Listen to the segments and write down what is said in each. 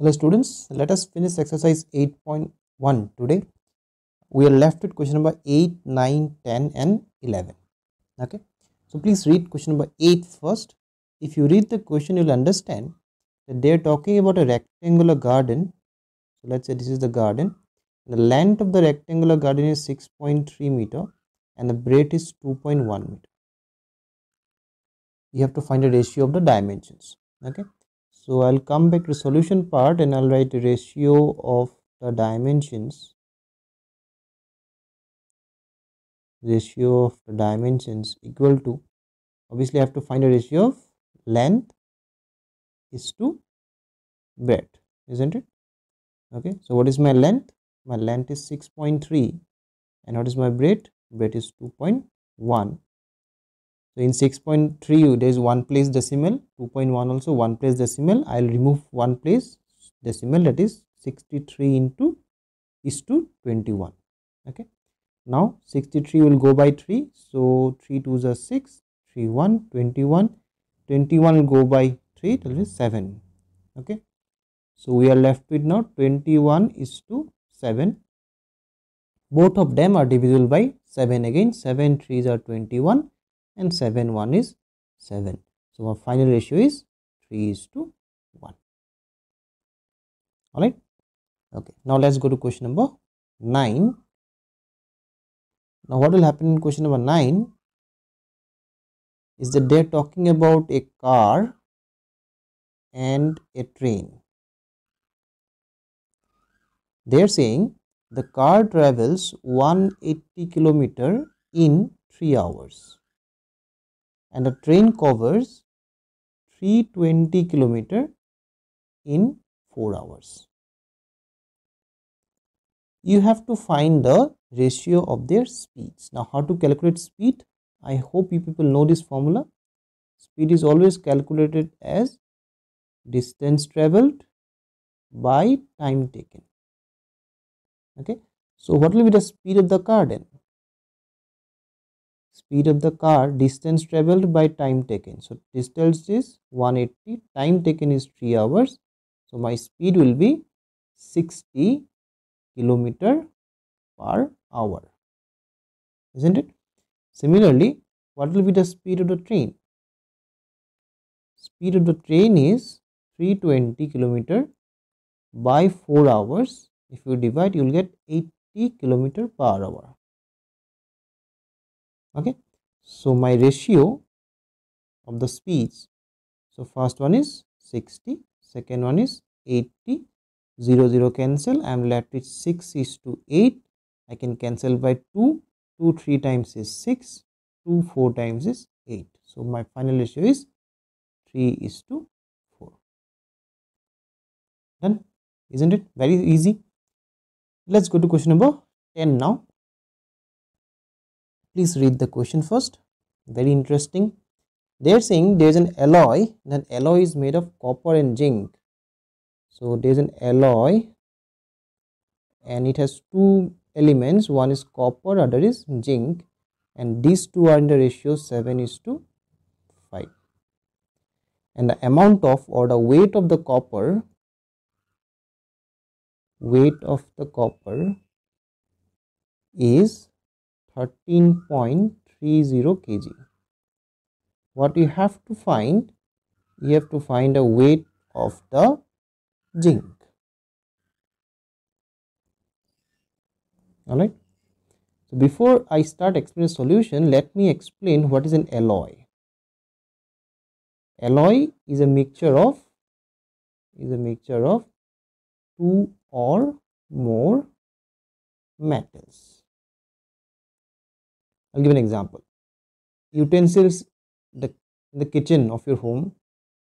Hello students, let us finish exercise 8.1 today. We are left with question number 8, 9, 10 and 11. Okay, so please read question number 8 first. If you read the question, you will understand that they are talking about a rectangular garden. So let's say this is the garden. The length of the rectangular garden is 6.3 meter and the breadth is 2.1 meter. You have to find the ratio of the dimensions. Okay so I'll come back to solution part and I'll write the ratio of the dimensions ratio of the dimensions equal to obviously I have to find a ratio of length is to breadth isn't it okay so what is my length my length is 6.3 and what is my breadth breadth is 2.1 so in 6.3 there is one place decimal 2.1 also one place decimal I will remove one place decimal that is 63 into is to 21 okay. Now 63 will go by 3 so 3 2s are 6 3 1 21 21 will go by 3 that is 7 okay. So we are left with now 21 is to 7 both of them are divisible by 7 again 7 3s are 21 and 7 1 is 7. So, our final ratio is 3 is to 1. Alright. Okay. Now, let us go to question number 9. Now, what will happen in question number 9 is that they are talking about a car and a train. They are saying the car travels 180 kilometer in 3 hours and the train covers 320 kilometer in 4 hours. You have to find the ratio of their speeds. Now how to calculate speed? I hope you people know this formula. Speed is always calculated as distance traveled by time taken. Okay. So what will be the speed of the car then? speed of the car distance traveled by time taken so distance is 180 time taken is 3 hours so my speed will be 60 kilometer per hour isn't it similarly what will be the speed of the train speed of the train is 320 kilometer by 4 hours if you divide you will get 80 kilometer per hour okay so my ratio of the speeds so first one is 60 second one is 80 0 0 cancel i am left with 6 is to 8 i can cancel by 2 2 3 times is 6 2 4 times is 8 so my final ratio is 3 is to 4 done isn't it very easy let's go to question number 10 now Please read the question first. Very interesting. They are saying there is an alloy. That alloy is made of copper and zinc. So there is an alloy and it has two elements. One is copper, other is zinc and these two are in the ratio 7 is to 5 and the amount of or the weight of the copper weight of the copper is 13.30 kg what you have to find you have to find a weight of the zinc all right so before i start explaining solution let me explain what is an alloy alloy is a mixture of is a mixture of two or more metals I'll give an example. Utensils the, in the kitchen of your home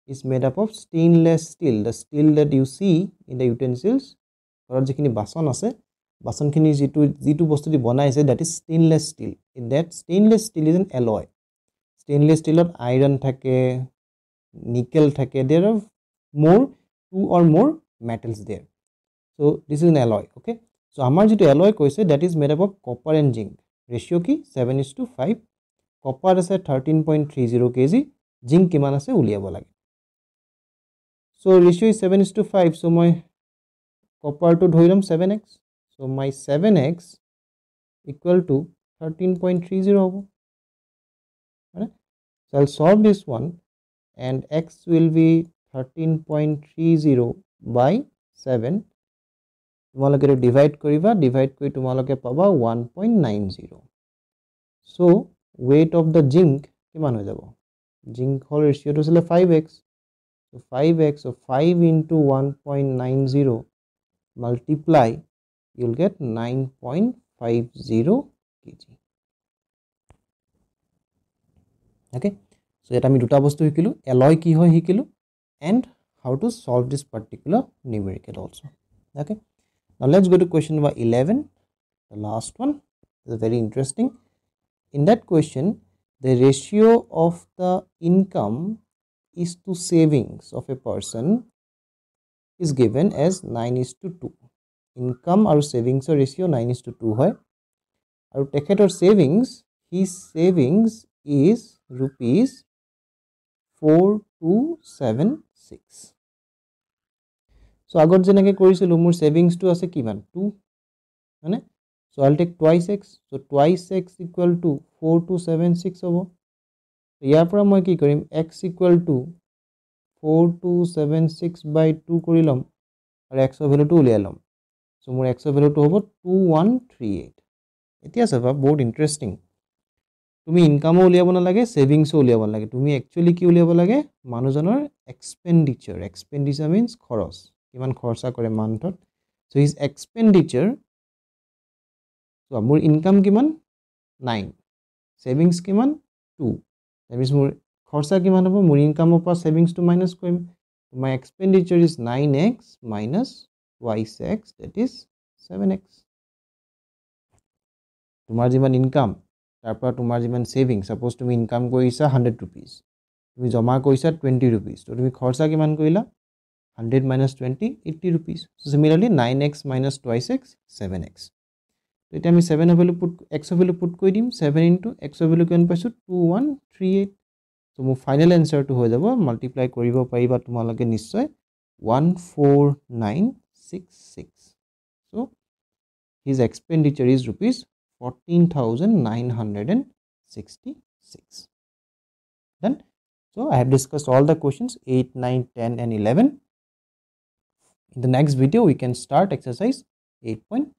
is made up of stainless steel. The steel that you see in the utensils, that is stainless steel. In that stainless steel is an alloy. Stainless steel or iron, nickel, there are more, two or more metals there. So, this is an alloy. Okay. So, alloy that is made up of copper and zinc. Ratio की seven is to five copper आज thirteen point three zero के जि zinc कि उलियब लगे so ratio is seven is to five so मैं copper तो धरी लम सेवेन एक्स सो माइ seven x equal to thirteen point three zero हम है so I'll solve this one and x will thirteen point three zero by seven তোমালোকে divide কৰিবা divide কৰি তোমালোকে পাবা one point nine zero' so' weight of the zinc কিমান হৈ যাব জিংক হ'ল ৰেচিঅ'টো আছিলে ফাইভ এক্স চ' five x five into one point nine zero' multiply you'll get nine point five zero' kg okay so' ইয়াত আমি দুটা বস্তু শিকিলোঁ এলয় কি হয় শিকিলোঁ and how to solve this particular numerical also' okay Now let's go to question number 11, the last one, is very interesting. In that question, the ratio of the income is to savings of a person is given as 9 is to 2. Income or savings or ratio nine is to two আৰু তেখেতৰ savings his savings, his savings is rupees four two seven six. So আগত যে কৰেছিল মোৰ সেভিংসটো আছে কিমান two মানে so I'll take twice x so twice x equal to four two seven six হব ইয়ারপরা মই কি করম x equal to four two seven six by two করে লম আর এক্সর ভ্যালুটো উলিয়াই লম সো মোৰ এক্সর ভ্যালুটো হব টু ওয়ান থ্রি এইট এতিয়া চাবা বহুত ইন্টারেস্টিং তুমি ইনকামও উলিয়াব নালাগে সেভিংসও উলিয়াব নালাগে তুমি একচুয়ালি কি উলিয়াব লাগে মানুহজনৰ এক্সপেণ্ডিচাৰ এক্সপেণ্ডিচাৰ মিনছ খৰচ किमान खर्चा कर month so his expenditure so मोर इनकम कि नाइन सेविंगस कि टू देट मीस मोर खर्चा कि मोर इनकाम सेविंगस तो माइनास कर my expenditure is nine x minus twice x that is seven x तुम जी इनकाम तरप तुम जी सेविंग सपोज तुम इनकम करा हाण्ड्रेड रुपीज तुम जमा करा ट्वेंटी रुपीज तो तुम खर्चा किला 100 minus 20 80 rupees so similarly 9x minus twice x 7x তো এটা আমি ছেভেন ভ্যালু পুট এক্সৰ ভ্যালু পুট কৰি দিম ছেভেন ইনটু এক্সৰ ভ্যালু কিমান পাইছোঁ টু ওৱান থ্ৰী এইট চ' মোৰ ফাইনেল এনচাৰটো হৈ যাব মাল্টিপ্লাই কৰিব পাৰিবা তোমালোকে নিশ্চয় one four nine six six so' his expenditure is rupees fourteen thousand nine hundred and sixty six then so' I have discuss all the questions eight nine ten and eleven in the next video we can start exercise 8.1